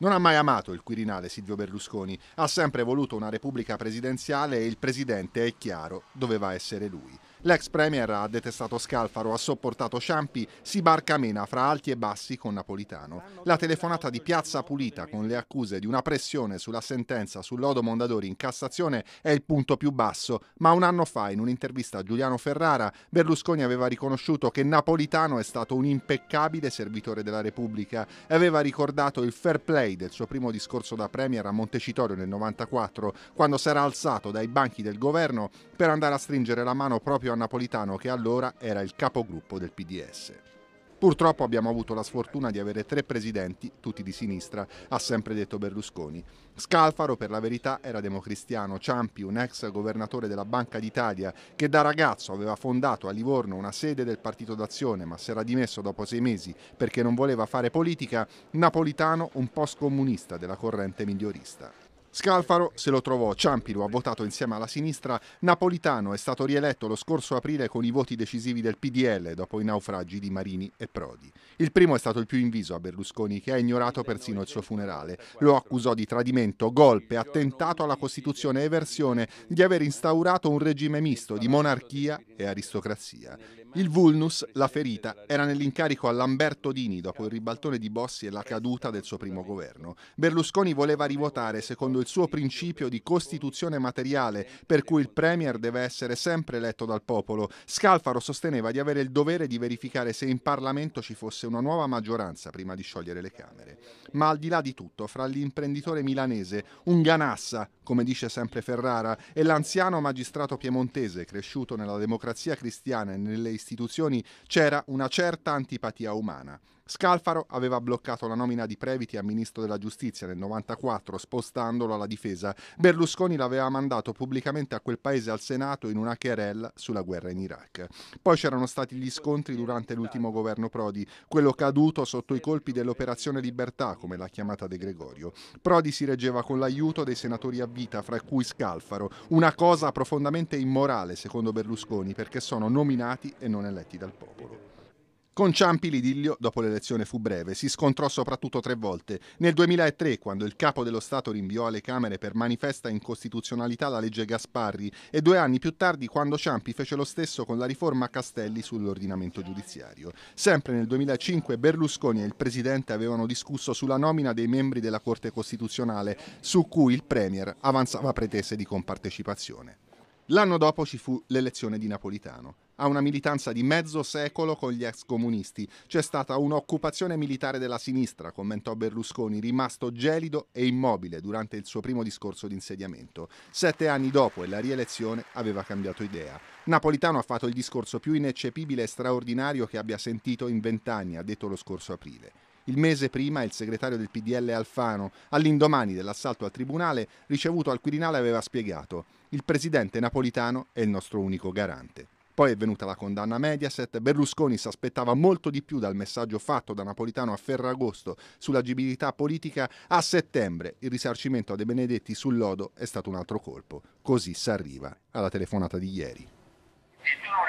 Non ha mai amato il Quirinale Silvio Berlusconi, ha sempre voluto una repubblica presidenziale e il presidente, è chiaro, doveva essere lui. L'ex premier ha detestato Scalfaro, ha sopportato Ciampi, si barca mena fra alti e bassi con Napolitano. La telefonata di Piazza Pulita con le accuse di una pressione sulla sentenza sull'Odo Mondadori in Cassazione è il punto più basso, ma un anno fa in un'intervista a Giuliano Ferrara Berlusconi aveva riconosciuto che Napolitano è stato un impeccabile servitore della Repubblica e aveva ricordato il fair play del suo primo discorso da premier a Montecitorio nel 1994, quando si era alzato dai banchi del governo per andare a stringere la mano proprio proprio a Napolitano che allora era il capogruppo del PDS. Purtroppo abbiamo avuto la sfortuna di avere tre presidenti, tutti di sinistra, ha sempre detto Berlusconi. Scalfaro, per la verità, era democristiano, Ciampi, un ex governatore della Banca d'Italia, che da ragazzo aveva fondato a Livorno una sede del Partito d'Azione, ma si era dimesso dopo sei mesi perché non voleva fare politica, Napolitano, un post-comunista della corrente migliorista. Scalfaro se lo trovò, Ciampi lo ha votato insieme alla sinistra, Napolitano è stato rieletto lo scorso aprile con i voti decisivi del PDL dopo i naufragi di Marini e Prodi. Il primo è stato il più inviso a Berlusconi che ha ignorato persino il suo funerale. Lo accusò di tradimento, golpe, attentato alla Costituzione e versione di aver instaurato un regime misto di monarchia e aristocrazia. Il vulnus, la ferita, era nell'incarico a Lamberto Dini dopo il ribaltone di Bossi e la caduta del suo primo governo. Berlusconi voleva rivotare secondo il suo principio di Costituzione materiale, per cui il Premier deve essere sempre eletto dal popolo. Scalfaro sosteneva di avere il dovere di verificare se in Parlamento ci fosse una nuova maggioranza prima di sciogliere le Camere. Ma al di là di tutto, fra l'imprenditore milanese, un ganassa, come dice sempre Ferrara, è l'anziano magistrato piemontese, cresciuto nella democrazia cristiana e nelle istituzioni, c'era una certa antipatia umana. Scalfaro aveva bloccato la nomina di Previti a ministro della giustizia nel 1994, spostandolo alla difesa. Berlusconi l'aveva mandato pubblicamente a quel paese al Senato in una querella sulla guerra in Iraq. Poi c'erano stati gli scontri durante l'ultimo governo Prodi, quello caduto sotto i colpi dell'operazione Libertà, come l'ha chiamata De Gregorio. Prodi si reggeva con l'aiuto dei senatori a vita, fra cui Scalfaro, una cosa profondamente immorale secondo Berlusconi perché sono nominati e non eletti dal popolo. Con Ciampi l'idillio, dopo l'elezione, fu breve. Si scontrò soprattutto tre volte. Nel 2003, quando il capo dello Stato rinviò alle Camere per manifesta incostituzionalità la legge Gasparri e due anni più tardi quando Ciampi fece lo stesso con la riforma Castelli sull'ordinamento giudiziario. Sempre nel 2005 Berlusconi e il Presidente avevano discusso sulla nomina dei membri della Corte Costituzionale, su cui il Premier avanzava pretese di compartecipazione. L'anno dopo ci fu l'elezione di Napolitano ha una militanza di mezzo secolo con gli ex comunisti. C'è stata un'occupazione militare della sinistra, commentò Berlusconi, rimasto gelido e immobile durante il suo primo discorso di insediamento. Sette anni dopo e la rielezione aveva cambiato idea. Napolitano ha fatto il discorso più ineccepibile e straordinario che abbia sentito in vent'anni, ha detto lo scorso aprile. Il mese prima il segretario del PDL Alfano, all'indomani dell'assalto al tribunale, ricevuto al Quirinale, aveva spiegato il presidente napolitano è il nostro unico garante. Poi è venuta la condanna a Mediaset, Berlusconi si aspettava molto di più dal messaggio fatto da Napolitano a Ferragosto sull'agibilità politica a settembre. Il risarcimento a De Benedetti sul lodo è stato un altro colpo. Così si arriva alla telefonata di ieri. Eh,